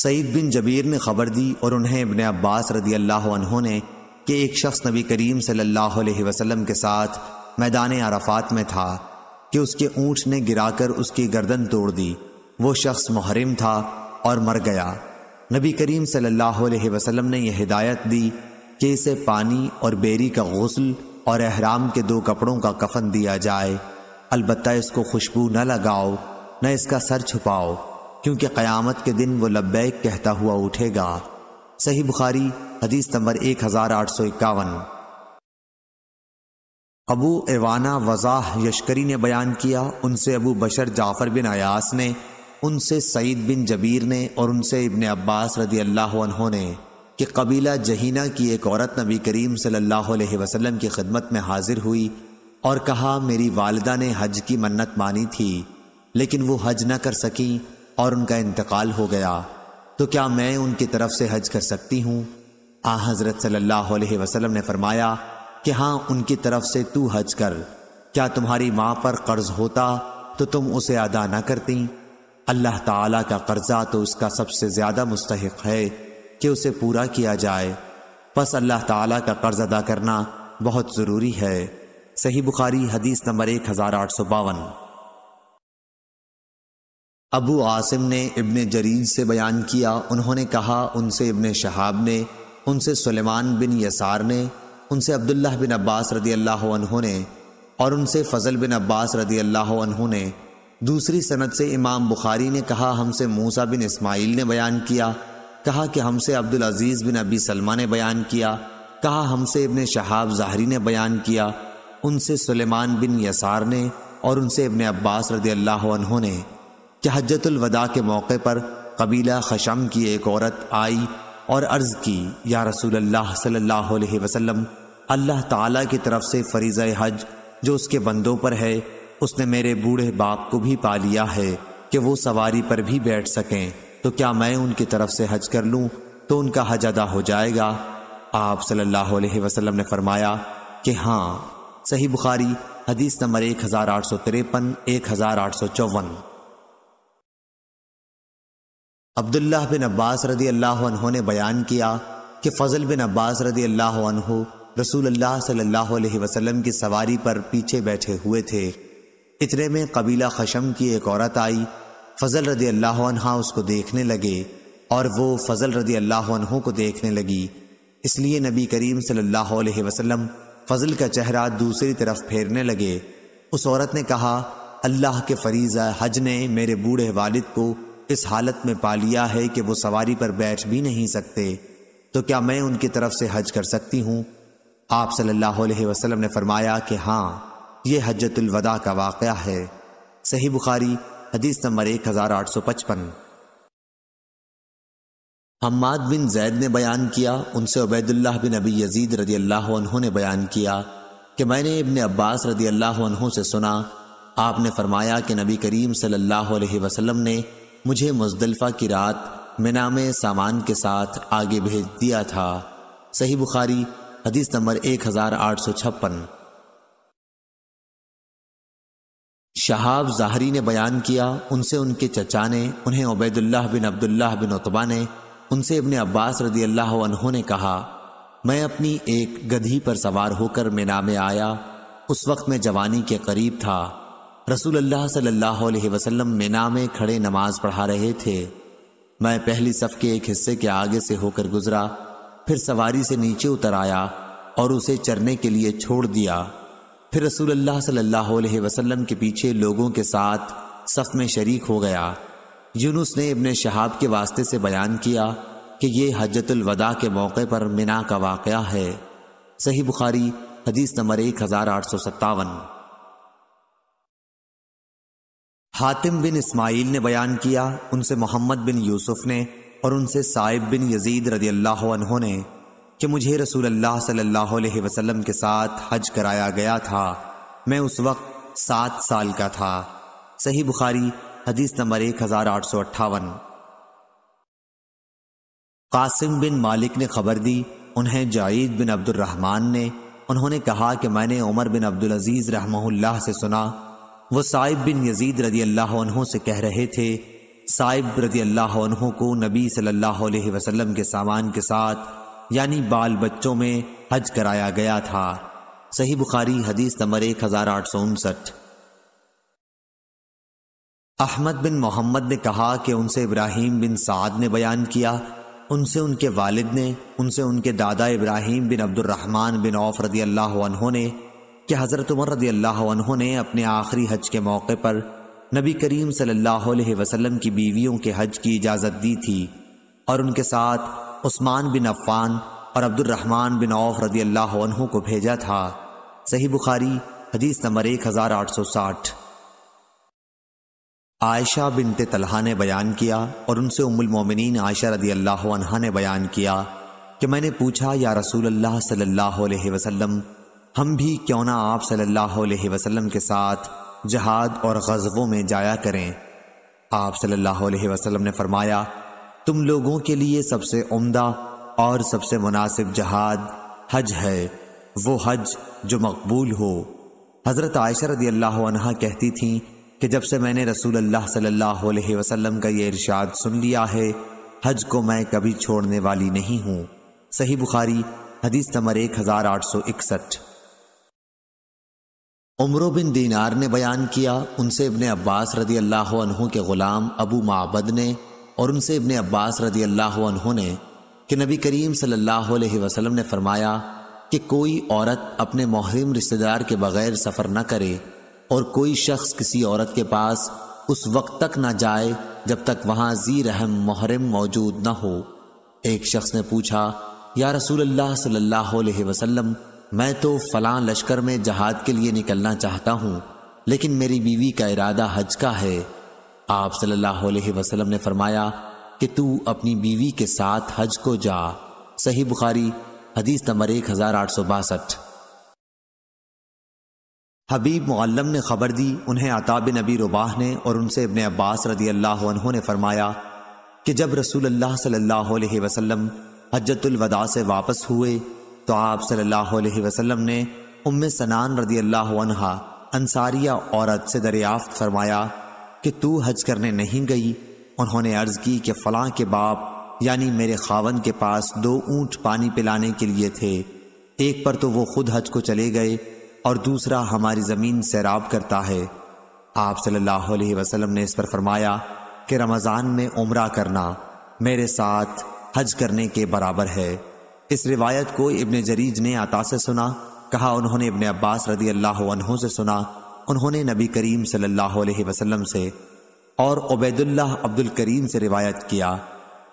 सईद बिन जबीर ने खबर दी और उन्हें इबन अब्बास रदी अल्लाह ने कि एक शख्स नबी करीम सल्लल्लाहु अलैहि वसल्लम के साथ मैदान अराफात में था कि उसके ऊँट ने गिराकर उसकी गर्दन तोड़ दी वो शख्स मुहरम था और मर गया नबी करीम सल्लल्लाहु अलैहि वसल्लम ने यह हिदायत दी कि इसे पानी और बेरी का गसल और अहराम के दो कपड़ों का कफन दिया जाए अलबत्त इसको खुशबू न लगाओ न इसका सर छुपाओ क्योंकि क़यामत के दिन वो लब्बैक कहता हुआ उठेगा सही बुखारी हदीस नंबर एक हज़ार आठ सौ इक्यावन अबू एवाना वजाह यशकरी ने बयान किया उनसे अबू बशर जाफ़र बिन अयास ने उनसे सईद बिन जबीर ने और उनसे इबन अब्बास रदी अल्लाह ने कि कबीला जहीना की एक औरत नबी करीम सल्लल्लाहु अलैहि वसल्लम की खिदमत में हाजिर हुई और कहा मेरी वालदा ने हज की मन्नत मानी थी लेकिन वो हज न कर सकी और उनका इंतकाल हो गया तो क्या मैं उनकी तरफ से हज कर सकती हूँ आ हज़रत सल्लल्लाहु अलैहि वसल्लम ने फरमाया कि हाँ उनकी तरफ से तू हज कर क्या तुम्हारी माँ पर कर्ज होता तो तुम उसे अदा ना करती अल्लाह ताला का कर्जा तो उसका सबसे ज़्यादा मुस्तक है कि उसे पूरा किया जाए बस अल्लाह ताला का कर्ज अदा करना बहुत ज़रूरी है सही बुखारी हदीस नंबर एक हज़ार आठ सौ बावन अबू आसिम ने इब्न जरीज से बयान किया उन्होंने कहा उनसे इब्न शहाब ने उनसे सुलेमान बिन यसार ने उनसे अब्दुल्ला बिन अब्बास रदी अल्लाह ने और उनसे फजल बिन अब्बास रदी अल्लाह ने दूसरी सनत से इमाम बुखारी ने कहा हमसे मूसा बिन इसमाइल ने बयान किया कहा कि हमसे अब्दुल अजीज़ बिन अबी सलमा ने बयान किया कहा हमसे इबन शहाब जहरी ने बयान किया उनसे सुलेमान बिन यसार ने और उनसे इबन अब्बास रदी अल्लाह ने कि हजतुलवदा के मौके पर कबीला खशम की एक औरत आई और अर्ज़ की या रसूल अल्लाह सल्लल्लाहु अलैहि वसल्लम अल्लाह ताला की तरफ से फरीज़ हज जो उसके बंदों पर है उसने मेरे बूढ़े बाप को भी पा लिया है कि वो सवारी पर भी बैठ सकें तो क्या मैं उनकी तरफ से हज कर लूँ तो उनका हज अदा हो जाएगा आप सल्लल्लाहु अलैहि वसल्लम ने फरमाया कि हाँ सही बुखारी हदीस नंबर एक हज़ार आठ सौ तिरपन एक हज़ार आठ सौ चौवन अब्दुल्ला बिन अब्बास रदी अल्लाह ने बयान किया कि फ़जल बिन अब्बास रदी अल्लाह रसूल अल्लाह सल्लल्लाहु अलैहि वसल्लम की सवारी पर पीछे बैठे हुए थे इतने में कबीला खशम की एक औरत आई फजल रदी अल्लाह उसको देखने लगे और वो फजल रदी अल्लाह को देखने लगी इसलिए नबी करीम सल्लल्लाहु अलैहि वसल्लम फजल का चेहरा दूसरी तरफ फेरने लगे उस औरत ने कहा अल्लाह के फरीज़ा हज ने मेरे बूढ़े वालिद को इस हालत में पा लिया है कि वो सवारी पर बैठ भी नहीं सकते तो क्या मैं उनकी तरफ से हज कर सकती हूँ आप सल्लल्लाहु अलैहि वसल्लम ने फरमाया कि हाँ ये हजतुल वदा का वाक़ है सही बुखारी हदीस नंबर एक हज़ार आठ सौ पचपन हम्माद बिन जैद ने बयान किया उनसे उबैदुल्लाह बिन अबी यजीद रदी अल्लाह ने बयान किया कि मैंने इबन अब्बास रदी अल्लाह से सुना आपने फरमाया कि नबी करीम सल्लल्लाहु अलैहि वसल्लम ने मुझे मुजदलफ़ा की रात मिना में सामान के साथ आगे भेज दिया था सही बुखारी हदीस नंबर एक हज़ार आठ सौ छप्पन शहाब जाहरी ने बयान किया उनसे उनके चचा ने उन्हें उबैदुल्लाह बिन अब्दुल्लाह बिन उतबा ने उनसे इबन अब्बास रदी अल्लाह ने कहा मैं अपनी एक गधी पर सवार होकर मीना में आया उस वक्त मैं जवानी के करीब था रसूल अल्लाह सल्लल्लाहु अलैहि वसल्लम मिना में खड़े नमाज पढ़ा रहे थे मैं पहली सफ के एक हिस्से के आगे से होकर गुजरा फिर सवारी से नीचे उतर आया और उसे चरने के लिए छोड़ दिया फिर रसूल अल्लाह सल्लल्लाहु अलैहि वसल्लम के पीछे लोगों के साथ सफ में शरीक हो गया यूनुस ने इबन शहाब के वास्ते से बयान किया कि ये हजतुल वदा के मौके पर मिना का वाक़ है सही बुखारी हदीस नंबर एक हज़ार आठ सौ सत्तावन हातिम बिन इस्माइल ने बयान किया उनसे मोहम्मद बिन यूसुफ ने और उनसे साइब बिन यजीद रदी अल्लाह ने कि मुझे रसूल अल्लाह सल्लल्लाहु अलैहि वसल्लम के साथ हज कराया गया था मैं उस वक्त सात साल का था सही बुखारी हदीस नंबर एक हजार आठ सौ अट्ठावन कासिम बिन मालिक ने खबर दी उन्हें जायद बिन अब्दुलरहमान ने उन्होंने कहा कि मैंने उमर बिन अब्दुल अजीज़ रहमहुल्लाह से सुना वो साइब बिन यजीद रजी अल्लाह उन्हों से कह रहे थे साइब रजी अल्लाह उन्हों को नबी सल्लल्लाहु अलैहि वसल्लम के सामान के साथ यानी बाल बच्चों में हज कराया गया था सही बुखारी हदीस नंबर एक हजार आठ सौ उनसठ अहमद बिन मोहम्मद ने कहा कि उनसे इब्राहिम बिन साद ने बयान किया उनसे उनके वालिद ने उनसे उनके दादा इब्राहिम बिन अब्दुलरहमान बिन औफ रजी अल्लाह उन्होंने कि हज़रत उमर रदी अल्लाह ने अपने आखिरी हज के मौके पर नबी करीम सल्लल्लाहु अलैहि वसल्लम की बीवियों के हज की इजाज़त दी थी और उनके साथ उस्मान बिन अफ़ान और अब्दुलरहमान बिन औफ रदी अल्लाह को भेजा था सही बुखारी हदीस नंबर एक हज़ार आठ सौ साठ आयशा बिन तलहा ने बयान किया और उनसे उमुल मोमिन आयशा रदी अल्लाह ने बयान किया कि मैंने पूछा या रसूल अल्लाह सल्लल्लाहु अलैहि वसल्लम हम भी क्यों ना आप सल्लल्लाहु अलैहि वसल्लम के साथ जहाद और गजबों में जाया करें आप सल्लल्लाहु अलैहि वसल्लम ने फरमाया तुम लोगों के लिए सबसे उम्दा और सबसे मुनासिब जहाद हज है वो हज जो मकबूल हो हज़रत आयशा अल्लाह कहती थी कि जब से मैंने रसूल अल्लाह सल्लल्लाहु अलैहि वसल्लम का ये इरशाद सुन लिया है हज को मैं कभी छोड़ने वाली नहीं हूँ सही बुखारी हदीस नंबर एक हज़ार आठ सौ इकसठ उमरो बिन दीनार ने बयान किया उनसे इबन अब्बास रदी अल्लाह के ग़ुलाम अबू माबद ने और उनसे इबन अब्बास रदी अल्लाह ने कि नबी करीम सल्लल्लाहु अलैहि वसल्लम ने फरमाया कि कोई औरत अपने महरम रिश्तेदार के बग़ैर सफ़र न करे और कोई शख्स किसी औरत के पास उस वक्त तक ना जाए जब तक वहाँ जी रहम महरम मौजूद न हो एक शख्स ने पूछा या रसूल अल्लाह सल्लल्लाहु अलैहि वसल्लम मैं तो फलां लश्कर में जहाद के लिए निकलना चाहता हूँ लेकिन मेरी बीवी का इरादा हज का है आप सल्लल्लाहु अलैहि वसल्लम ने फरमाया कि तू अपनी बीवी के साथ हज को जा सही बुखारी हदीस नंबर एक हजार आठ सौ बासठ हबीब मुअल्लम ने खबर दी उन्हें आताब नबी रुबाह ने और उनसे अपने अब्बास रदी अल्लाह ने फरमाया कि जब रसूल अल्लाह सल्लल्लाहु अलैहि वसल्लम से वापस हुए तो आप सल्लल्लाहु अलैहि वसल्लम ने उम्म सनान रदी अल्लाह अंसारिया औरत से दरियाफ्त फरमाया कि तू हज करने नहीं गई उन्होंने अर्ज़ की कि फ़लाँ के बाप यानी मेरे खावन के पास दो ऊँट पानी पिलाने के लिए थे एक पर तो वो खुद हज को चले गए और दूसरा हमारी ज़मीन सैराब करता है आप सल्लल्लाहु अलैहि वसल्लम ने इस पर फरमाया कि रमज़ान में उम्र करना मेरे साथ हज करने के बराबर है इस रिवायत को इबन जरीज ने आता से सुना कहा उन्होंने इबन अब्बास रदी अल्लाह से सुना उन्होंने नबी करीम सल्लल्लाहु अलैहि वसल्लम से और उबैदुल्लाह अब्दुल करीम से रिवायत किया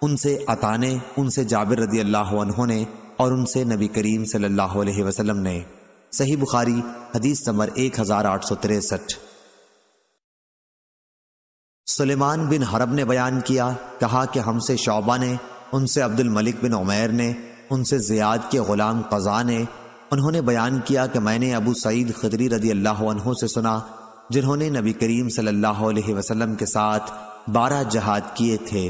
उनसे अता ने उनसे जाबिर रदी अल्लाह ने और उनसे नबी करीम सल्लल्लाहु अलैहि वसल्लम ने सही बुखारी हदीस नंबर एक हजार आठ सौ तिरसठ सुलेमान बिन हरब ने बयान किया कहा कि हमसे शौबा ने उनसे अब्दुल मलिक बिन उमैर ने उनसे ज़ियाद के ग़ुलाम कज़ा ने उन्होंने बयान किया कि मैंने अबू सईद खदरी रदी अल्लाह से सुना जिन्होंने नबी करीम सल्लल्लाहु अलैहि वसल्लम के साथ बारह जहाद किए थे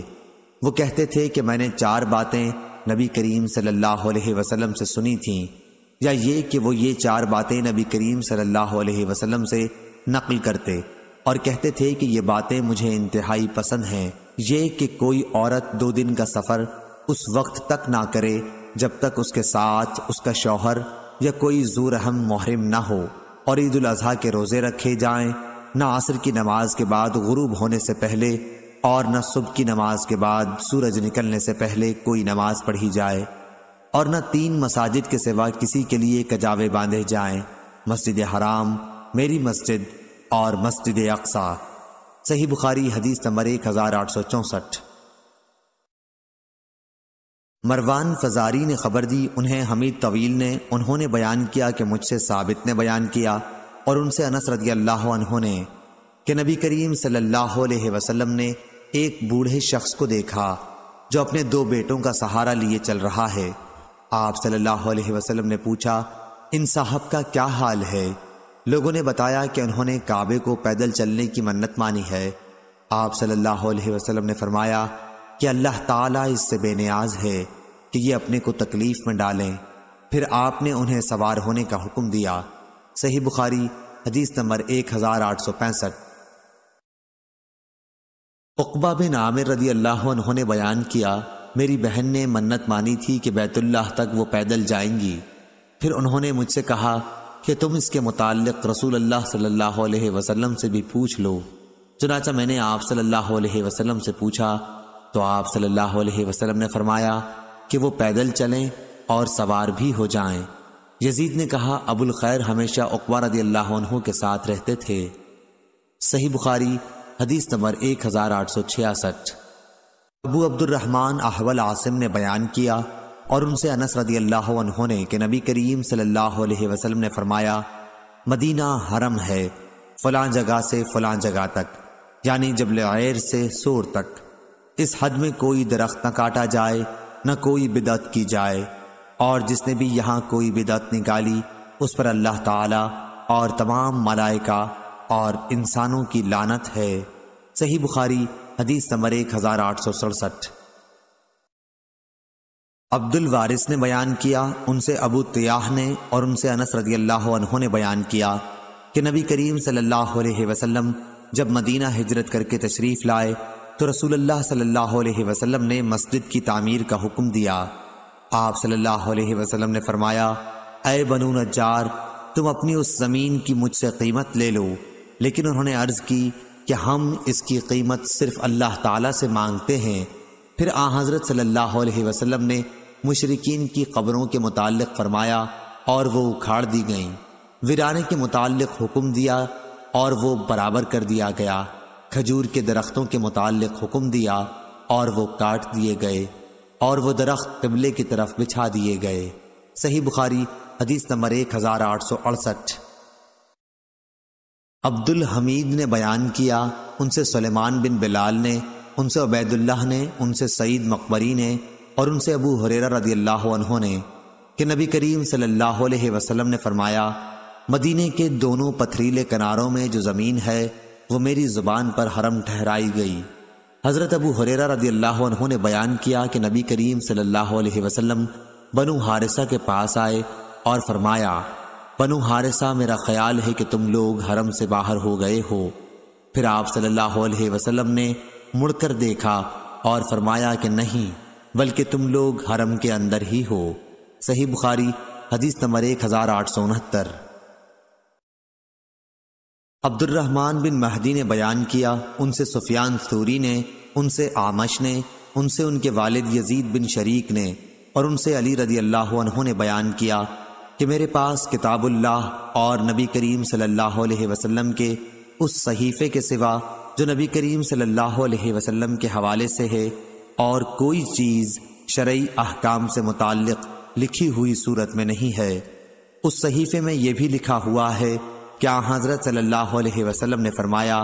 वो कहते थे कि मैंने चार बातें नबी करीम सल्लल्लाहु अलैहि वसल्लम से सुनी थीं या ये कि वो ये चार बातें नबी करीम सल्लल्लाहु अलैहि वसल्लम से नकल करते और कहते थे कि ये बातें मुझे इंतहाई पसंद हैं ये कि कोई औरत दो दिन का सफ़र उस वक्त तक ना करे जब तक उसके साथ उसका शौहर या कोई जूर अहम मुहरम ना हो और ईद अजी के रोज़े रखे जाएं न आसर की नमाज के बाद गुरूब होने से पहले और न सुबह की नमाज के बाद सूरज निकलने से पहले कोई नमाज पढ़ी जाए और न तीन मसाजिद के सिवा किसी के लिए कजावे बांधे जाएं मस्जिद हराम मेरी मस्जिद और मस्जिद अक्सा सही बुखारी हदीस नंबर एक हज़ार आठ सौ चौंसठ मरवान फजारी ने खबर दी उन्हें हमीद तवील ने उन्होंने बयान किया कि मुझसे साबित ने बयान किया और उनसे अनस रदी अल्लाह ने कि नबी करीम सल्लल्लाहु अलैहि वसल्लम ने एक बूढ़े शख्स को देखा जो अपने दो बेटों का सहारा लिए चल रहा है आप सल्लल्लाहु अलैहि वसल्लम ने पूछा इन साहब का क्या हाल है लोगों ने बताया कि उन्होंने काबे को पैदल चलने की मन्नत मानी है आप सल्लल्लाहु वसलम ने फरमाया कि अल्लाह ताला इससे बेनियाज है कि ये अपने को तकलीफ में डालें फिर आपने उन्हें सवार होने का हुक्म दिया सही बुखारी हदीस नंबर एक हजार आठ सौ पैंसठ उकबा बिन आमिर रदी अल्लाह उन्होंने बयान किया मेरी बहन ने मन्नत मानी थी कि बैतुल्लाह तक वो पैदल जाएंगी फिर उन्होंने मुझसे कहा कि तुम इसके मुतालिक रसूल अल्लाह सल्लल्लाहु अलैहि वसल्लम से भी पूछ लो चुनाचा मैंने आप सल्लल्लाहु अलैहि वसल्लम से पूछा तो आप सल्लल्लाहु अलैहि वसल्लम ने फरमाया कि वो पैदल चलें और सवार भी हो जाएं। यजीद ने कहा अबुल खैर हमेशा अकबर रदी अल्लाह के साथ रहते थे सही बुखारी हदीस नंबर एक हज़ार आठ सौ छियासठ अबू अब्दुलरहमान अहवल आसिम ने बयान किया और उनसे अनस रदी अल्लाह ने कि नबी करीम सल्लल्लाहु अलैहि वसल्लम ने फरमाया मदीना हरम है फ़लां जगह से फ़लां जगह तक यानी जबल से सोर तक इस हद में कोई दरख्त न काटा जाए न कोई बिदत की जाए और जिसने भी यहाँ कोई बिदत निकाली उस पर अल्लाह ताला और तमाम मलाइका और इंसानों की लानत है सही बुखारी हदीस नंबर एक हज़ार आठ सौ सड़सठ अब्दुल वारिस ने बयान किया उनसे अबू तयाह ने और उनसे अनस रदी अल्लाह ने बयान किया कि नबी करीम सल्लल्लाहु अलैहि वसल्लम जब मदीना हिजरत करके तशरीफ़ लाए तो रसूल सल्लल्लाहु वसलम वसल्लम ने मस्जिद की तामीर का हुक्म दिया आप सल्लल्लाहु अलैहि वसल्लम ने फरमाया अय बनू नजार तुम अपनी उस ज़मीन की मुझसे कीमत ले लो लेकिन उन्होंने अर्ज़ की कि हम इसकी कीमत सिर्फ अल्लाह ताला से मांगते हैं फिर आ हज़रत सल्लल्लाहु अलैहि वसल्लम ने मुशरकिन की खबरों के मुतालिक फरमाया और वो उखाड़ दी गईं वीराने के मुतालिक हुक्म दिया और वो बराबर कर दिया गया खजूर के दरख्तों के मुतालिक हुक्म दिया और वो काट दिए गए और वो दरख्त तबले की तरफ बिछा दिए गए सही बुखारी हदीस नंबर एक हजार आठ सौ अड़सठ अब्दुल हमीद ने बयान किया उनसे सलेमान बिन बिलाल ने उनसे अबैदुल्लाह ने उनसे सईद मकबरी ने और उनसे अबू हुरेरा रदी अल्लाह ने कि नबी करीम सल्लल्लाहु अलैहि वसल्लम ने फरमाया मदीने के दोनों पथरीले किनारों में जो ज़मीन है वो मेरी ज़ुबान पर हरम ठहराई गई हज़रत अबू हुरेरा रदी अल्लाह ने बयान किया कि नबी करीम सल्लल्लाहु अलैहि वसल्लम बनु हारिसा के पास आए और फरमाया बनु हारिसा मेरा ख्याल है कि तुम लोग हरम से बाहर हो गए हो फिर आप सल्लल्लाहु अलैहि वसल्लम ने मुड़कर देखा और फरमाया कि नहीं बल्कि तुम लोग हरम के अंदर ही हो सही बुखारी हदीस नंबर एक हज़ार आठ सौ उनहत्तर अब्दुलरहमान बिन महदी ने बयान किया उनसे सुफियान सूरी ने उनसे आमश ने उनसे उनके वालिद यजीद बिन शरीक ने और उनसे अली रदी अल्लाह ने बयान किया कि मेरे पास किताबुल्लाह और नबी करीम सल्लल्लाहु अलैहि वसल्लम के उस सहीफ़े के सिवा जो नबी करीम सल्लल्लाहु अलैहि वसल्लम के हवाले से है और कोई चीज़ शरय अहकाम से मुतल लिखी हुई सूरत में नहीं है उस सहीफ़े में यह भी लिखा हुआ है क्या हज़रत सल्लल्लाहु अलैहि वसल्लम ने फरमाया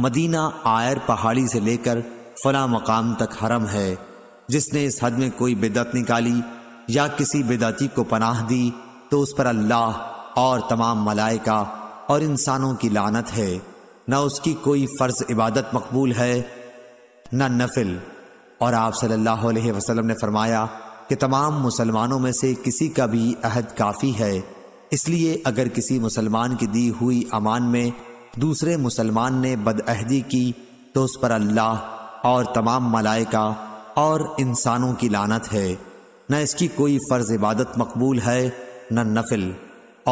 मदीना आयर पहाड़ी से लेकर फला मकाम तक हरम है जिसने इस हद में कोई बिदत निकाली या किसी बिदती को पनाह दी तो उस पर अल्लाह और तमाम मलाइका और इंसानों की लानत है न उसकी कोई फ़र्ज इबादत मकबूल है न नफिल और आप सल्लल्लाहु अलैहि वसल्लम ने फरमाया कि तमाम मुसलमानों में से किसी का भी अहद काफ़ी है इसलिए अगर किसी मुसलमान की दी हुई अमान में दूसरे मुसलमान ने बदअहदी की तो उस पर अल्लाह और तमाम मलाइका और इंसानों की लानत है न इसकी कोई फ़र्ज इबादत मकबूल है न नफिल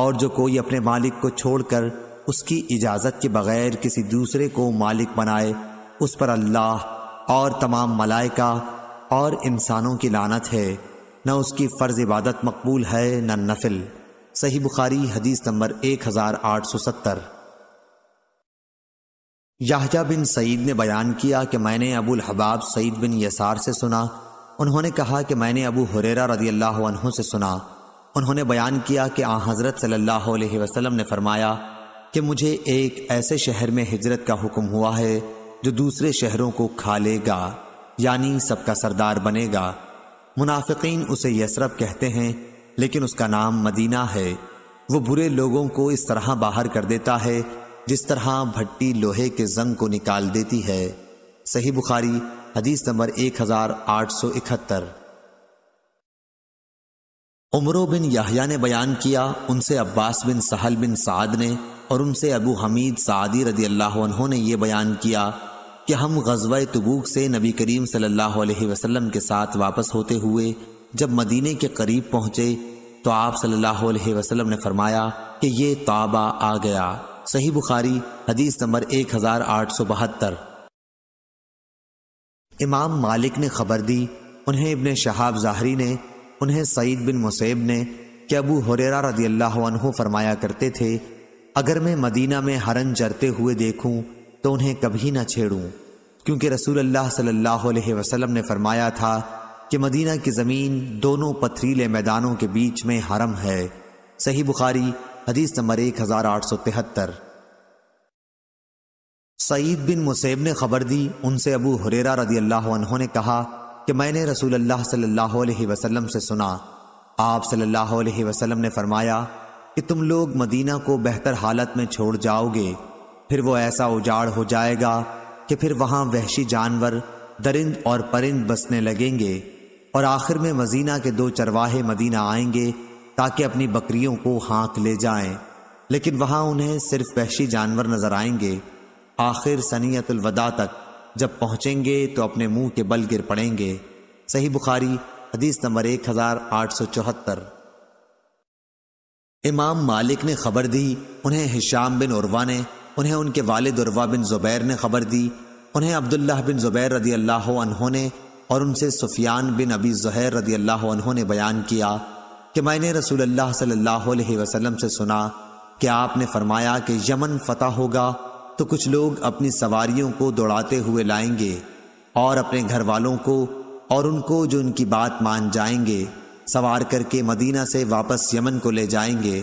और जो कोई अपने मालिक को छोड़कर उसकी इजाज़त के बगैर किसी दूसरे को मालिक बनाए उस पर अल्लाह और तमाम मलाइका और इंसानों की लानत है न उसकी फ़र्ज इबादत मकबूल है न नफिल सही बुखारी हदीस नंबर 1870 याहजा बिन सईद ने बयान किया कि मैंने अबुल हबाब सईद बिन यसार से सुना उन्होंने कहा कि मैंने अबू हुरेरा रदी अल्लाह से सुना उन्होंने बयान किया कि आ हज़रत सल्लल्लाहु अलैहि वसल्लम ने फरमाया कि मुझे एक ऐसे शहर में हिजरत का हुक्म हुआ है जो दूसरे शहरों को खा लेगा यानी सबका सरदार बनेगा मुनाफिक उसे यसरब कहते हैं लेकिन उसका नाम मदीना है वो बुरे लोगों को इस तरह बाहर कर देता है जिस तरह भट्टी लोहे के जंग को निकाल देती है सही बुखारी हदीस नंबर एक हजार आठ सौ इकहत्तर उमरों बिन याहिया ने बयान किया उनसे अब्बास बिन सहल बिन साद ने और उनसे अबू हमीद सादी रदी अल्लाह ने यह बयान किया कि हम गजवा तबूक से नबी करीम सल्लल्लाहु अलैहि वसल्लम के साथ वापस होते हुए जब मदीने के करीब पहुंचे तो आप सल्लल्लाहु अलैहि वसल्लम ने फरमाया कि ये ताबा आ गया सही बुखारी हदीस नंबर एक हजार आठ सौ बहत्तर इमाम मालिक ने खबर दी उन्हें इबन शहाब जाहरी ने उन्हें सईद बिन मुसैब ने कि अबू हुरेरा रदी अल्लाह फरमाया करते थे अगर मैं मदीना में हरन जरते हुए देखूं तो उन्हें कभी ना छेड़ूं क्योंकि रसूल अल्लाह सल्लल्लाहु अलैहि वसल्लम ने फरमाया था कि मदीना की ज़मीन दोनों पथरीले मैदानों के बीच में हरम है सही बुखारी हदीस नंबर एक हज़ार आठ सौ तिहत्तर सईद बिन मुसैब ने खबर दी उनसे अबू हुरेरा रदी अल्लाह ने कहा कि मैंने रसूल अल्लाह सल्लल्लाहु अलैहि वसल्लम से सुना आप सल्लल्लाहु अलैहि वसल्लम ने फरमाया कि तुम लोग मदीना को बेहतर हालत में छोड़ जाओगे फिर वो ऐसा उजाड़ हो जाएगा कि फिर वहां वहशी जानवर दरिंद और परिंद बसने लगेंगे और आखिर में मदीना के दो चरवाहे मदीना आएंगे ताकि अपनी बकरियों को हाँक ले जाएं लेकिन वहां उन्हें सिर्फ वहशी जानवर नजर आएंगे आखिर सनीतुलवदा तक जब पहुंचेंगे तो अपने मुंह के बल गिर पड़ेंगे सही बुखारी हदीस नंबर एक हजार आठ सौ चौहत्तर इमाम मालिक ने खबर दी उन्हें हिशाम बिन उर्वा ने उन्हें उनके वालिद उर्वा बिन जुबैर ने खबर दी उन्हें अब्दुल्लाह बिन जुबैर रदी अल्लाह ने और उनसे सुफियान बिन अबी जहर रदी अल्लाह ने बयान किया कि मैंने रसूल अल्लाह सल्लल्लाहु अलैहि वसल्लम से सुना कि आपने फरमाया कि यमन फतह होगा तो कुछ लोग अपनी सवारियों को दौड़ाते हुए लाएंगे और अपने घर वालों को और उनको जो उनकी बात मान जाएंगे सवार करके मदीना से वापस यमन को ले जाएंगे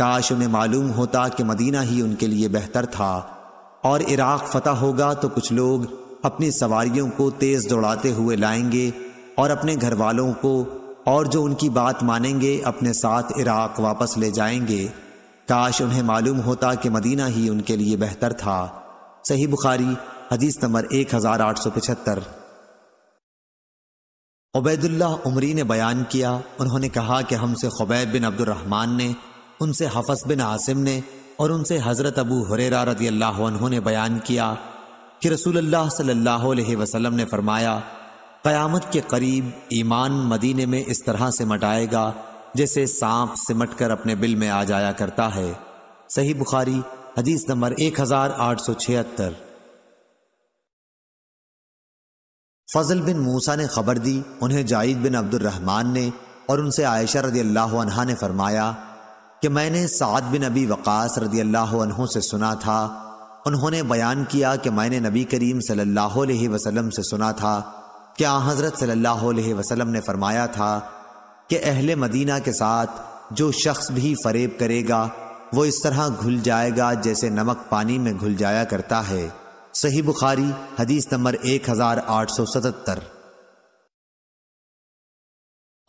काश उन्हें मालूम होता कि मदीना ही उनके लिए बेहतर था और इराक़ फतह होगा तो कुछ लोग अपनी सवारियों को तेज दौड़ाते हुए लाएंगे और अपने घर वालों को और जो उनकी बात मानेंगे अपने साथ इराक वापस ले जाएंगे काश उन्हें मालूम होता कि मदीना ही उनके लिए बेहतर था सही बुखारी हदीस नंबर एक हजार आठ सौ पिछहत्तर उबैदुल्ला उमरी ने बयान किया उन्होंने कहा कि हमसे खुबैब बिन अब्दुलरहमान ने उनसे हफस बिन आसिम ने और उनसे हज़रत अबू हुरेरा रदी अल्लाह ने बयान किया कि रसूल अल्लाह सल्लल्लाहु अलैहि वसल्लम ने फरमाया क़यामत के करीब ईमान मदीने में इस तरह से मटाएगा जैसे सांप सिमट कर अपने बिल में आ जाया करता है सही बुखारी हदीस नंबर एक हजार आठ सौ छिहत्तर फजल बिन मूसा ने खबर दी उन्हें जाहिद बिन अब्दुलरहमान ने और उनसे आयशा रदी अल्लाह ने फरमाया कि मैंने साद बिन अबी वक़ास रदी अल्लाह से सुना था उन्होंने बयान किया कि मैंने नबी करीम सल्लल्लाहु अलैहि वसल्लम से सुना था क्या हजरत सल्लल्लाहु अलैहि वसल्लम ने फरमाया था कि अहले मदीना के साथ जो शख्स भी फरेब करेगा वो इस तरह घुल जाएगा जैसे नमक पानी में घुल जाया करता है सही बुखारी हदीस नंबर एक हजार आठ सौ सतहत्तर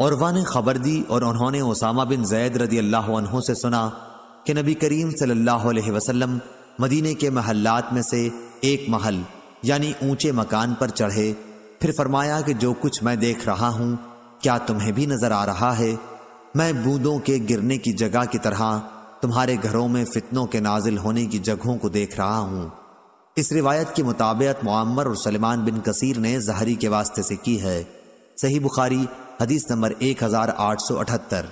औरवा ने खबर दी और उन्होंने ओसामा बिन जैद रदी अल्लाह से सुना कि नबी करीम सल्लल्लाहु अलैहि वसल्लम मदीने के महल्लात में से एक महल यानी ऊंचे मकान पर चढ़े फिर फरमाया कि जो कुछ मैं देख रहा हूं क्या तुम्हें भी नजर आ रहा है मैं बूंदों के गिरने की जगह की तरह तुम्हारे घरों में फितनों के नाजिल होने की जगहों को देख रहा हूं इस रिवायत की मुताबियत मुआमर और सलमान बिन कसीर ने जहरी के वास्ते से की है सही बुखारी हदीस नंबर एक हजार आठ सौ अठहत्तर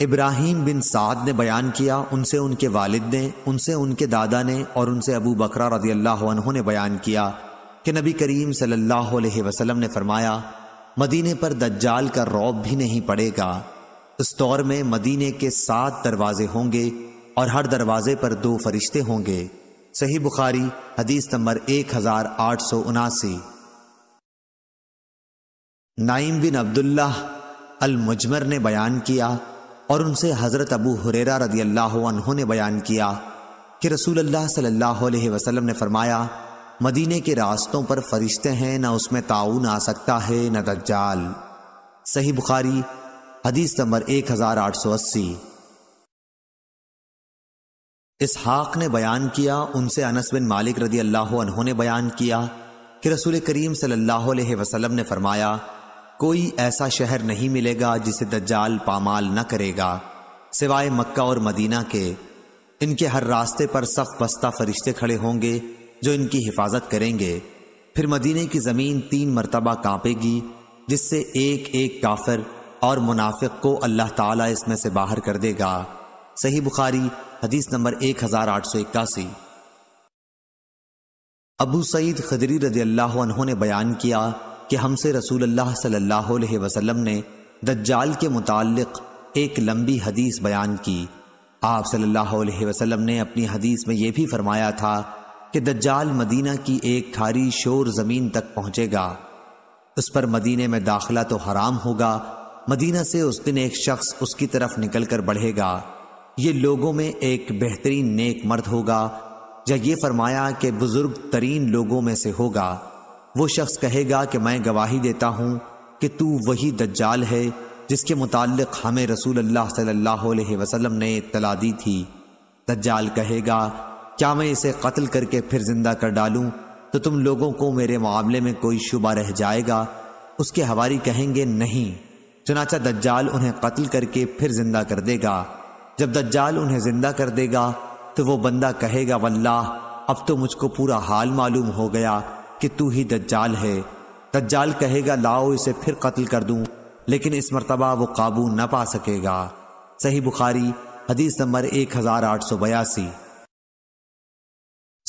इब्राहिम बिन साद ने बयान किया उनसे उनके वालिद ने उनसे उनके दादा ने और उनसे अबू बकरा रजी अल्लाह ने बयान किया कि नबी करीम सल्लल्लाहु अलैहि वसल्लम ने फरमाया मदीने पर दज्जाल का रौब भी नहीं पड़ेगा इस दौर में मदीने के सात दरवाजे होंगे और हर दरवाजे पर दो फरिश्ते होंगे सही बुखारी हदीस नंबर एक हजार आठ सौ उनासी नाइम बिन अब्दुल्ला अल मुजमर ने बयान किया और उनसे हज़रत अबू हुरेरा रदी अल्लाह ने बयान किया कि रसूल अल्लाह सल्लल्लाहु अलैहि वसल्लम ने फरमाया मदीने के रास्तों पर फरिश्ते हैं ना उसमें ताउन आ सकता है ना दज्जाल सही बुखारी हदीस नंबर एक हजार आठ सौ अस्सी इसहाक ने बयान किया उनसे अनस बिन मालिक रदी अल्लाह ने बयान किया कि रसूल करीम सल्लल्लाहु अलैहि वसल्लम ने फरमाया कोई ऐसा शहर नहीं मिलेगा जिसे दज्जाल पामाल न करेगा सिवाय मक्का और मदीना के इनके हर रास्ते पर सफ बस्ता फरिश्ते खड़े होंगे जो इनकी हिफाजत करेंगे फिर मदीने की ज़मीन तीन मरतबा कांपेगी जिससे एक एक काफिर और मुनाफिक को अल्लाह ताला इसमें से बाहर कर देगा सही बुखारी हदीस नंबर एक हज़ार आठ सौ इक्यासी अबू सईद खदरी रजी अल्लाह ने बयान किया कि हमसे रसूल अल्लाह सल्लल्लाहु अलैहि वसल्लम ने दज्जाल के मुतालिक एक लंबी हदीस बयान की आप सल्लल्लाहु अलैहि वसल्लम ने अपनी हदीस में यह भी फरमाया था कि दज्जाल मदीना की एक खारी शोर ज़मीन तक पहुंचेगा उस पर मदीने में दाखिला तो हराम होगा मदीना से उस दिन एक शख्स उसकी तरफ निकल कर बढ़ेगा ये लोगों में एक बेहतरीन नेक मर्द होगा या ये फरमाया कि बुजुर्ग तरीन लोगों में से होगा वो शख्स कहेगा कि मैं गवाही देता हूँ कि तू वही दज्जाल है जिसके मुतालिक हमें रसूल अल्लाह सल्लल्लाहु अलैहि वसल्लम ने इतला दी थी दज्जाल कहेगा क्या मैं इसे कत्ल करके फिर जिंदा कर डालूं तो तुम लोगों को मेरे मामले में कोई शुबा रह जाएगा उसके हवारी कहेंगे नहीं चुनाचा दज्जाल उन्हें कत्ल करके फिर जिंदा कर देगा जब दज्जाल उन्हें जिंदा कर देगा तो वो बंदा कहेगा वल्लाह अब तो मुझको पूरा हाल मालूम हो गया कि तू ही दज्जाल है दज्जाल कहेगा लाओ इसे फिर कत्ल कर दूं लेकिन इस मरतबा वो काबू न पा सकेगा सही बुखारी हदीस नंबर एक हजार आठ सौ बयासी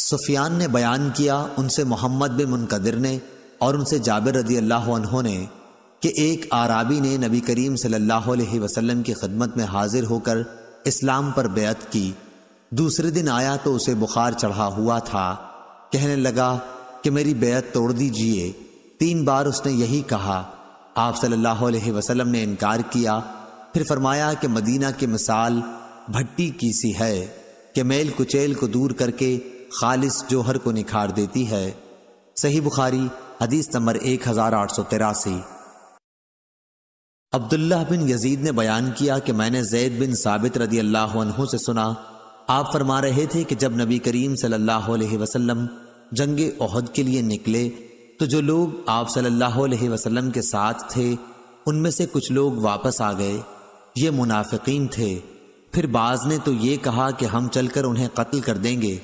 सुफियान ने बयान किया उनसे मोहम्मद बिन मुनकदर ने और उनसे जाबिर रजी अल्लाह ने कि एक आराबी ने नबी करीम सल्लल्लाहु अलैहि वसल्लम की खदमत में हाजिर होकर इस्लाम पर बेअत की दूसरे दिन आया तो उसे बुखार चढ़ा हुआ था कहने लगा कि मेरी बेहद तोड़ दीजिए तीन बार उसने यही कहा आप सल्लल्लाहु अलैहि वसल्लम ने इनकार किया फिर फरमाया कि मदीना की मिसाल भट्टी की सी है कि मेल कुचेल को दूर करके खालिस जोहर को निखार देती है सही बुखारी हदीस नंबर एक हजार आठ सौ तिरासी अब्दुल्ला बिन यजीद ने बयान किया कि मैंने जैद बिन साबित रदी अल्लाह से सुना आप फरमा रहे थे कि जब नबी करीम सल्लल्लाहु अलैहि वसल्लम जंगे ओहद के लिए निकले तो जो लोग आप सल्लल्लाहु अलैहि वसल्लम के साथ थे उनमें से कुछ लोग वापस आ गए ये मुनाफिकीन थे फिर बाज ने तो ये कहा कि हम चलकर उन्हें कत्ल कर देंगे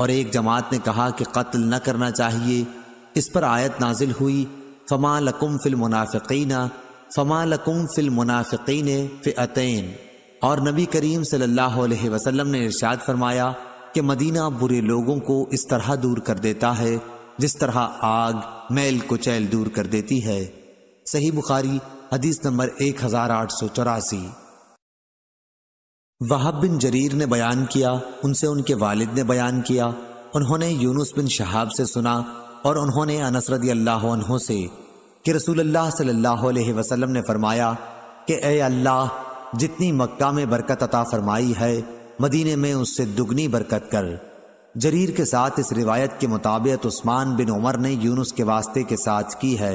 और एक जमात ने कहा कि कत्ल न करना चाहिए इस पर आयत नाजिल हुई फमा लकुम फिल मुनाफिकीना फमा लकुम फिल मुनाफिकीन फ़िअतैन और नबी करीम सल्लल्लाहु अलैहि वसल्लम ने इरशाद फरमाया कि मदीना बुरे लोगों को इस तरह दूर कर देता है जिस तरह आग मैल को चैल दूर कर देती है सही बुखारी हदीस नंबर एक हजार आठ सौ चौरासी वहाब बिन जरीर ने बयान किया उनसे उनके वालिद ने बयान किया उन्होंने यूनुस बिन शहाब से सुना और उन्होंने अनस अल्लाह से कि रसूलुल्लाह सल्लल्लाहु अलैहि वसल्लम ने फरमाया कि ए अल्लाह जितनी मक्का में बरकत अता फरमाई है मदीने में उससे दुगनी बरकत कर जरीर के साथ इस रिवायत के मुताबिक उस्मान बिन उमर ने यूनुस के वास्ते के साथ की है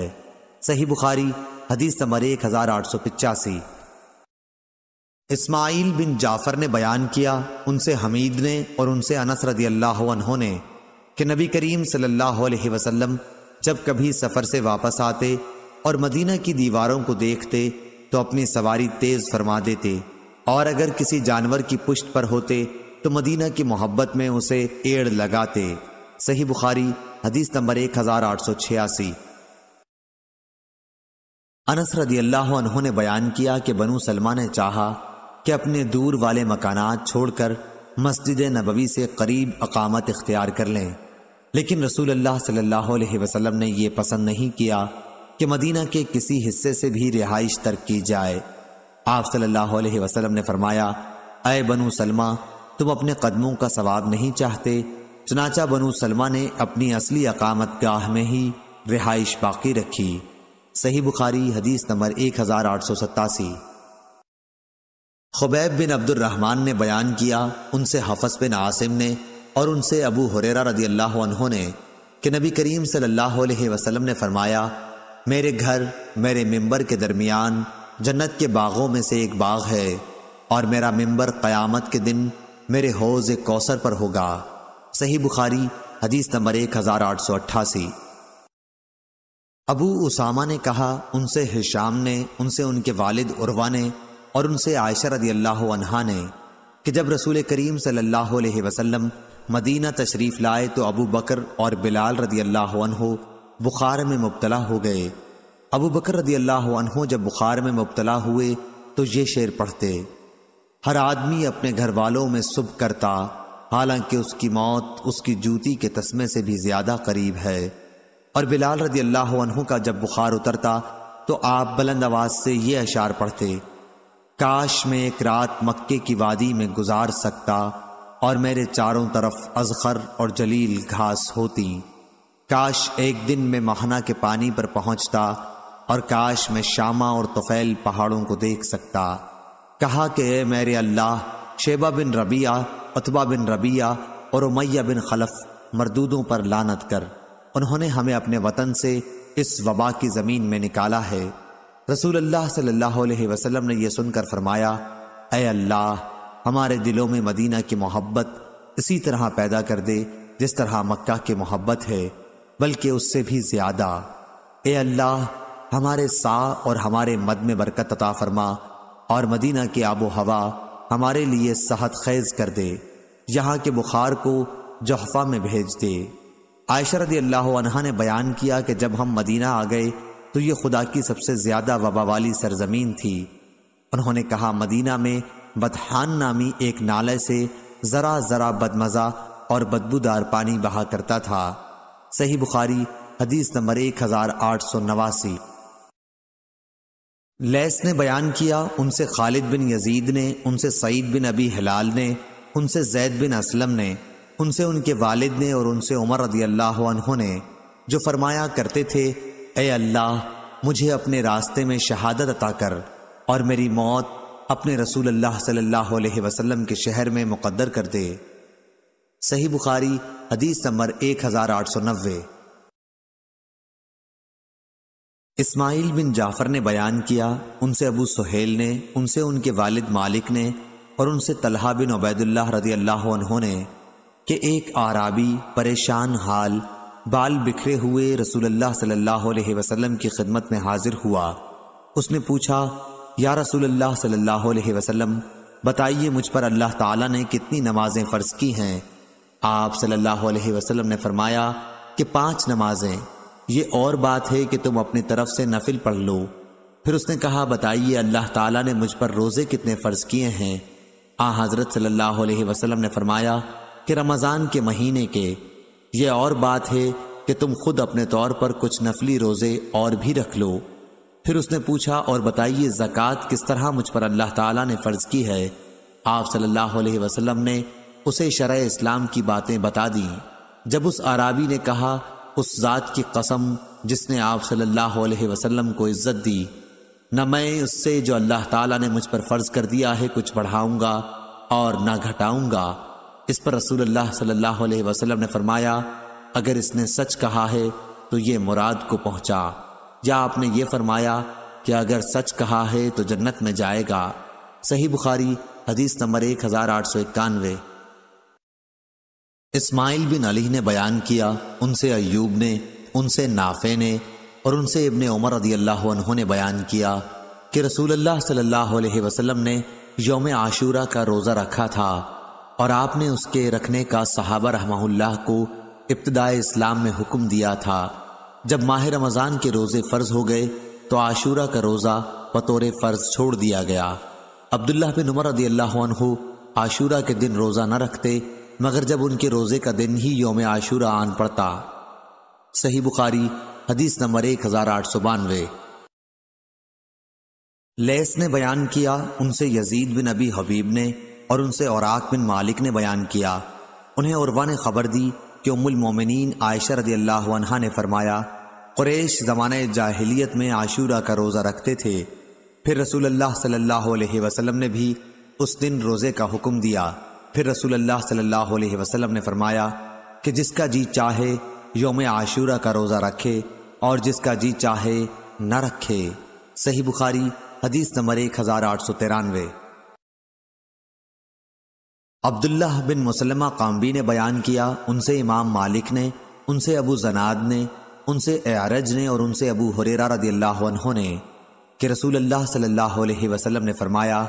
सही बुखारी हदीस नंबर एक हजार आठ सौ पिचासी इस्माइल बिन जाफर ने बयान किया उनसे हमीद ने और उनसे अनस रदी अल्लाह ने कि नबी करीम सल्लल्लाहु अलैहि वसल्लम जब कभी सफ़र से वापस आते और मदीना की दीवारों को देखते तो अपनी सवारी तेज़ फरमा देते और अगर किसी जानवर की पुष्ट पर होते तो मदीना की मोहब्बत में उसे एड़ लगाते सही बुखारी हदीस नंबर एक हजार आठ सौ छियासी अनसरदी अल्लाह ने बयान किया कि बनू सलमा ने चाह कि अपने दूर वाले मकान छोड़कर मस्जिद नबवी से करीब अकामत इख्तियार कर लें लेकिन रसूल अल्लाह सल्लल्लाहु अलैहि वसल्लम ने यह पसंद नहीं किया कि मदीना के किसी हिस्से से भी रिहाइश तर्क की जाए आप सल्लल्लाहु अलैहि वसल्लम ने फरमाया अय बनू सलमा तुम अपने कदमों का सवाब नहीं चाहते चनाचा बनु सलमा ने अपनी असली अकामत गाह में ही रिहाइश बाकी रखी सही बुखारी हदीस नंबर एक हजार आठ सौ सत्तासी खुबैब बिन अब्दुलरहमान ने बयान किया उनसे हफस बिन आसिम ने और उनसे अबू हुरेरा रदी अल्लाह ने कि नबी करीम सल्लल्लाहु अलैहि वसल्लम ने फरमाया मेरे घर मेरे मेंबर के दरमियान जन्नत के बागों में से एक बाग है और मेरा मेंबर क़यामत के दिन मेरे हौज कौसर पर होगा सही बुखारी हदीस नंबर एक हज़ार आठ सौ अट्ठासी अबू उसामा ने कहा उनसे हिशाम ने उनसे उनके वालिद उर्वा ने और उनसे आयशा रदी अल्लाह ने कि जब रसूल करीम सल्लल्लाहु अलैहि वसल्लम मदीना तशरीफ़ लाए तो अबू बकर और बिलाल रदी अल्लाह बुखार में मुबतला हो गए अबू बकर रदी अल्लाह अनहो जब बुखार में मुबतला हुए तो ये शेर पढ़ते हर आदमी अपने घर वालों में सुब करता हालांकि उसकी मौत उसकी जूती के तस्मे से भी ज्यादा करीब है और बिलाल रदी अल्लाह अनहो का जब बुखार उतरता तो आप बुलंद आवाज से ये अशार पढ़ते काश में एक रात मक्के की वादी में गुजार सकता और मेरे चारों तरफ अजखर और जलील घास होती काश एक दिन में महाना के पानी पर पहुंचता और काश मैं शामा और तुफैल पहाड़ों को देख सकता कहा कि मेरे अल्लाह शेबा बिन रबिया उतबा बिन रबिया और उमैया बिन खलफ मरदूदों पर लानत कर उन्होंने हमें अपने वतन से इस वबा की ज़मीन में निकाला है रसूल अल्लाह सल्लल्लाहु अलैहि वसल्लम ने यह सुनकर फरमाया ए अल्लाह हमारे दिलों में मदीना की मोहब्बत इसी तरह पैदा कर दे जिस तरह मक्का की मोहब्बत है बल्कि उससे भी ज़्यादा ए अल्लाह हमारे सा और हमारे मद में बरकत अता फरमा और मदीना की आबो हवा हमारे लिए सहत खैज कर दे यहाँ के बुखार को जहफा में भेज दे आयशा रदी अल्लाह अनहा ने बयान किया कि जब हम मदीना आ गए तो ये खुदा की सबसे ज़्यादा वबा वाली सरजमीन थी उन्होंने कहा मदीना में बदहान नामी एक नाले से ज़रा ज़रा बदमज़ा और बदबूदार पानी बहा करता था सही बुखारी हदीस नंबर एक हज़ार आठ सौ नवासी लैस ने बयान किया उनसे खालिद बिन यजीद ने उनसे सईद बिन अबी हिलाल ने उनसे जैद बिन असलम ने उनसे उनके वालिद ने और उनसे उमर रदी अल्लाह ने जो फरमाया करते थे ए अल्लाह मुझे अपने रास्ते में शहादत अता कर और मेरी मौत अपने रसूल अल्लाह सल्लल्लाहु अलैहि वसल्लम के शहर में मुकद्दर कर दे सही बुखारी हदीस नंबर एक हज़ार आठ सौ नब्बे इस्माइल बिन जाफ़र ने बयान किया उनसे अबू सुहेल ने उनसे उनके वालिद मालिक ने और उनसे तलहा बिन उबैदुल्ला रदी अल्लाह ने कि एक आराबी परेशान हाल बाल बिखरे हुए रसूलुल्लाह सल्लल्लाहु अलैहि वसल्लम की खिदमत में हाजिर हुआ उसने पूछा या रसूलुल्लाह सल्लल्लाहु अलैहि वसल्लम बताइए मुझ पर अल्लाह ताला ने कितनी नमाजें फ़र्ज की हैं आप सल्लल्लाहु अलैहि वसल्लम ने फरमाया कि पांच नमाजें ये और बात है कि तुम अपनी तरफ से नफिल पढ़ लो फिर उसने कहा बताइए अल्लाह ताला ने मुझ पर रोज़े कितने फ़र्ज किए हैं आ हज़रत सल्लल्लाहु अलैहि वसल्लम ने फरमाया कि रमज़ान के महीने के ये और बात है कि तुम खुद अपने तौर पर कुछ नफली रोज़े और भी रख लो फिर उसने पूछा और बताइए ज़क़़त किस तरह मुझ पर अल्लाह ताला ने फ़र्ज़ की है आप सल्लल्लाहु अलैहि वसल्लम ने उसे शरा इस्लाम की बातें बता दी जब उस आराबी ने कहा उस ज़ात की कसम जिसने आप सल्लल्लाहु अलैहि वसल्लम को इज़्ज़त दी न मैं उससे जो अल्लाह ताला ने मुझ पर फ़र्ज़ कर दिया है कुछ बढ़ाऊंगा और ना घटाऊंगा इस पर रसूल सल्लल्लाहु अलैहि वसल्लम ने फरमाया अगर इसने सच कहा है तो ये मुराद को पहुंचा या आपने ये फरमाया कि अगर सच कहा है तो जन्नत में जाएगा सही बुखारी हदीस नंबर एक हज़ार आठ सौ इक्यानवे इस्माइल बिन अली ने बयान किया उनसे अयूब ने उनसे नाफे ने और उनसे इबन उमर रदी अल्लाह ने बयान किया कि रसूल अल्लाह सल्लल्लाहु अलैहि वसल्लम ने योम आशूरा का रोज़ा रखा था और आपने उसके रखने का सहाबा रहमाहुल्लाह को इब्तदा इस्लाम में हुक्म दिया था जब माह रमज़ान के रोज़े फ़र्ज हो गए तो आशूरा का रोज़ा बतौर फ़र्ज छोड़ दिया गया अब्दुल्ला बिन उमर रदी अल्लाह आशूरा के दिन रोज़ा न रखते मगर जब उनके रोज़े का दिन ही योम आशूरा आन पड़ता सही बुखारी हदीस नंबर एक हज़ार आठ सौ बानवे लेस ने बयान किया उनसे यजीद बिन अबी हबीब ने और उनसे औराक बिन मालिक ने बयान किया उन्हें उर्वा ने खबर दी कि उमुल मोमिनीन आयशा रदी अल्लाह ने फरमाया कुरैश ज़माने जाहिलियत में आशूरा का रोज़ा रखते थे फिर रसूल सल्लल्लाहु अलैहि वसल्लम ने भी उस दिन रोज़े का हुक्म दिया फिर रसूलुल्लाह सल्लल्लाहु अलैहि वसल्लम ने फरमाया कि जिसका जी चाहे योम आशूरा का रोज़ा रखे और जिसका जी चाहे न रखे सही बुखारी हदीस नंबर एक हजार आठ सौ तिरानवे अब्दुल्ला बिन मुसलमा कामबी ने बयान किया उनसे इमाम मालिक ने उनसे अबू जनाद ने उनसे एरज ने और उनसे अबू हुरेरा रदी अल्लाह ने कि रसूल अल्लाह सल्लल्लाहु अलैहि वसल्लम ने फरमाया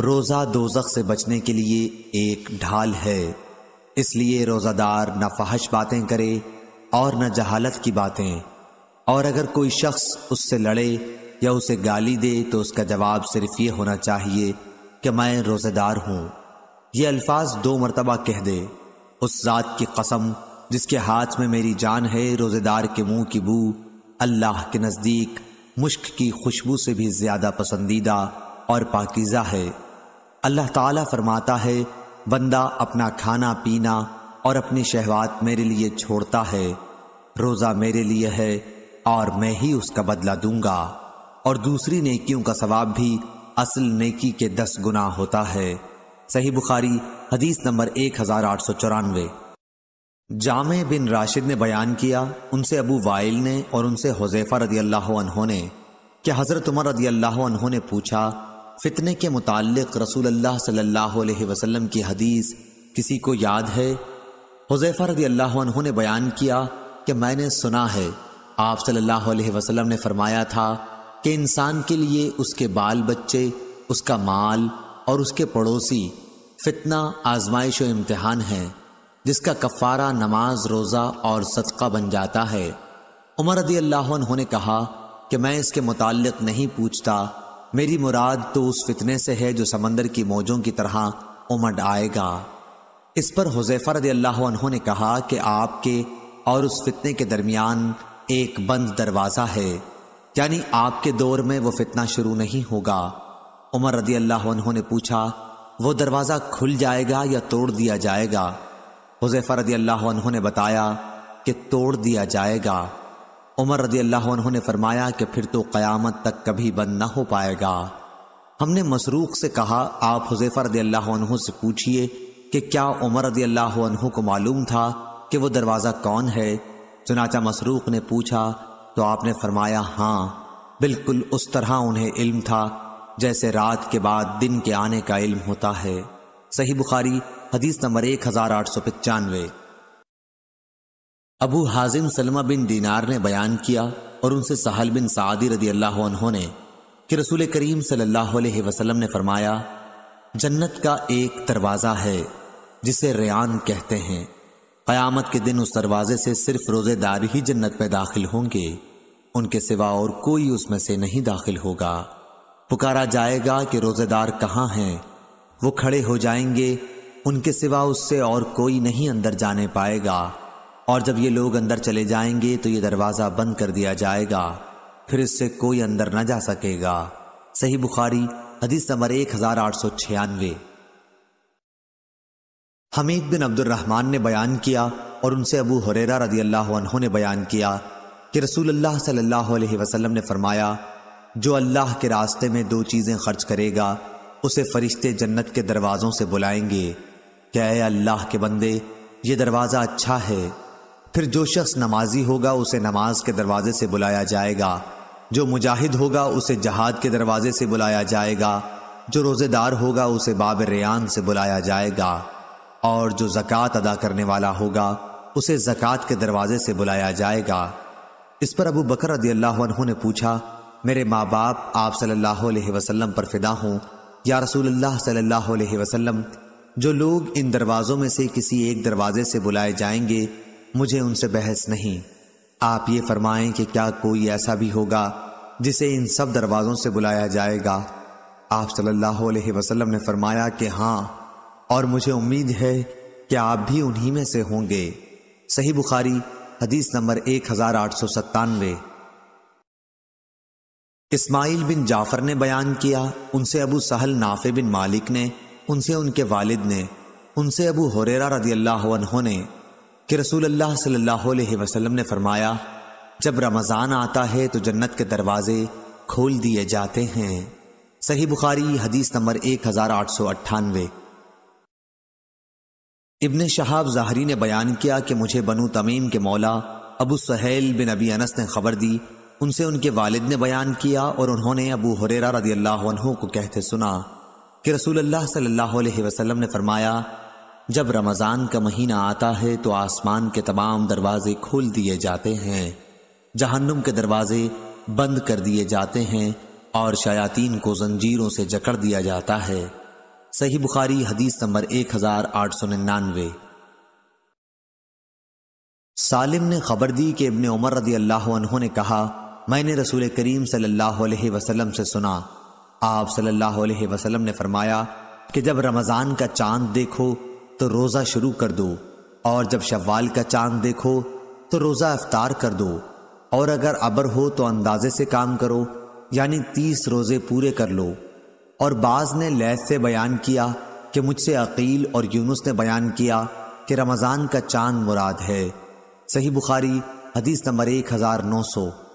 रोज़ा दोजख से बचने के लिए एक ढाल है इसलिए रोज़ादार न फहश बातें करे और न जहालत की बातें और अगर कोई शख्स उससे लड़े या उसे गाली दे तो उसका जवाब सिर्फ ये होना चाहिए कि मैं रोज़ेदार हूँ ये अल्फाज दो मरतबा कह दे उस ज़ात की कसम जिसके हाथ में मेरी जान है रोज़ेदार के मुंह की बू अल्लाह के नज़दीक मुश्क की खुशबू से भी ज़्यादा पसंदीदा और पाकिज़ा है अल्लाह ताला फरमाता है बंदा अपना खाना पीना और अपनी शहवात मेरे लिए छोड़ता है रोज़ा मेरे लिए है और मैं ही उसका बदला दूंगा और दूसरी नेकियों का सवाब भी असल नेकी के दस गुना होता है सही बुखारी हदीस नंबर एक हजार आठ सौ चौरानवे जाम बिन राशिद ने बयान किया उनसे अबू वाइल ने और उनसे हुजैफा रदी अल्लाह ने कि हज़रत उमर रदी अल्लाह ने पूछा फितने के मुतालिक रसूल अल्लाह सल्लल्लाहु अलैहि वसल्लम की हदीस किसी को याद है हुजैफा रदी अल्लाह ने बयान किया कि मैंने सुना है आप सल्लल्लाहु अलैहि वसल्लम ने फरमाया था कि इंसान के लिए उसके बाल बच्चे उसका माल और उसके पड़ोसी फितना आजमाइश व इम्तहान है जिसका कफ़ारा नमाज रोज़ा और सदका बन जाता है उमर रदी अल्लाह ने कहा कि मैं इसके मुतालिक नहीं पूछता मेरी मुराद तो उस फितने से है जो समंदर की मौजों की तरह उमड़ आएगा इस पर हुजैफर रदी अल्लाह ने कहा कि आपके और उस फितने के दरमियान एक बंद दरवाज़ा है यानी आपके दौर में वो फितना शुरू नहीं होगा उमर रदी अल्लाह ने पूछा वो दरवाज़ा खुल जाएगा या तोड़ दिया जाएगा हुजैफर रदी अल्लाह ने बताया कि तोड़ दिया जाएगा उमर रजी अल्लाह ने फरमाया कि फिर तो क़यामत तक कभी बंद ना हो पाएगा हमने मसरूक से कहा आप हुजैफा रजी अल्लाह से पूछिए कि क्या उमर रजी अल्लाह को मालूम था कि वो दरवाज़ा कौन है चुनाचा मसरूक ने पूछा तो आपने फरमाया हाँ बिल्कुल उस तरह उन्हें इल्म था जैसे रात के बाद दिन के आने का इल्म होता है सही बुखारी हदीस नंबर एक हजार आठ सौ पचानवे अबू हाजिम सलमा बिन दीनार ने बयान किया और उनसे सहल बिन सादी रदी अल्लाह उन्होंने कि रसूल करीम सल्लल्लाहु ने फरमाया जन्नत का एक दरवाज़ा है जिसे रेन कहते हैं क़यामत के दिन उस दरवाजे से सिर्फ रोज़ेदार ही जन्नत में दाखिल होंगे उनके सिवा और कोई उसमें से नहीं दाखिल होगा पुकारा जाएगा कि रोज़ेदार कहाँ हैं वो खड़े हो जाएंगे उनके सिवा उससे और कोई नहीं अंदर जाने पाएगा और जब ये लोग अंदर चले जाएंगे तो ये दरवाज़ा बंद कर दिया जाएगा फिर इससे कोई अंदर ना जा सकेगा सही बुखारी हदीस नंबर एक हजार आठ सौ छियानवे हमीद बिन अब्दुलरहमान ने बयान किया और उनसे अबू हुरेरा रदी अल्लाह ने बयान किया कि रसूल अल्लाह सल्लल्लाहु अलैहि वसल्लम ने फरमाया जो अल्लाह के रास्ते में दो चीज़ें खर्च करेगा उसे फरिश्ते जन्नत के दरवाज़ों से बुलाएंगे क्या अल्लाह के बंदे ये दरवाज़ा अच्छा है फिर जो शख्स नमाजी होगा उसे नमाज के दरवाजे से बुलाया जाएगा जो मुजाहिद होगा उसे जहाद के दरवाजे से बुलाया जाएगा जो रोजेदार होगा उसे बाब रेन से बुलाया जाएगा और जो जक़ात अदा करने वाला होगा उसे जक़ात के दरवाजे से बुलाया जाएगा इस पर अबू बकर ने पूछा मेरे माँ बाप आप सल्लल्लाहु अलैहि वसल्लम पर फिदा हों या रसूलुल्लाह सल्लल्लाहु अलैहि वसल्लम जो लोग इन दरवाज़ों में से किसी एक दरवाजे से बुलाए जाएंगे मुझे उनसे बहस नहीं आप ये फरमाएं कि क्या कोई ऐसा भी होगा जिसे इन सब दरवाज़ों से बुलाया जाएगा आप सल्लल्लाहु अलैहि वसल्लम ने फरमाया कि हाँ और मुझे उम्मीद है कि आप भी उन्हीं में से होंगे सही बुखारी हदीस नंबर एक हजार आठ सौ सत्तानवे इस्माइल बिन जाफर ने बयान किया उनसे अबू सहल नाफे बिन मालिक ने उनसे उनके वालिद ने उनसे अबू हुरेरा रदी अल्लाह ने कि रसूल अल्लाह सल्लल्लाहु अलैहि वसल्लम ने फरमाया जब रमज़ान आता है तो जन्नत के दरवाजे खोल दिए जाते हैं सही बुखारी हदीस नंबर एक हजार आठ सौ अट्ठानवे इबन शहाब जहरी ने बयान किया कि मुझे बनु तमीम के मौला अबू सहेल बिन अबी अनस ने खबर दी उनसे उनके वालिद ने बयान किया और उन्होंने अबू हुरेरा रदी अल्लाह को कहते सुना कि रसूल अल्लाह सल्लल्लाहु अलैहि वसल्लम ने फरमाया जब रमज़ान का महीना आता है तो आसमान के तमाम दरवाजे खोल दिए जाते हैं जहन्नुम के दरवाजे बंद कर दिए जाते हैं और शयातीन को जंजीरों से जकड़ दिया जाता है सही बुखारी हदीस नंबर एक हजार आठ सौ निन्यानवे सालिम ने खबर दी कि इबन उमर रदी अल्लाह ने कहा मैंने रसूल करीम सल्लल्लाहु अलैहि वसल्लम से सुना आप सल्लल्लाहु अलैहि वसल्लम ने फरमाया कि जब रमज़ान का चांद देखो तो रोज़ा शुरू कर दो और जब शवाल का चांद देखो तो रोज़ा अफ्तार कर दो और अगर अबर हो तो अंदाजे से काम करो यानी तीस रोज़े पूरे कर लो और बाज ने लैस से बयान किया कि मुझसे अकील और यूनुस ने बयान किया कि रमज़ान का चांद मुराद है सही बुखारी हदीस नंबर एक हज़ार नौ सौ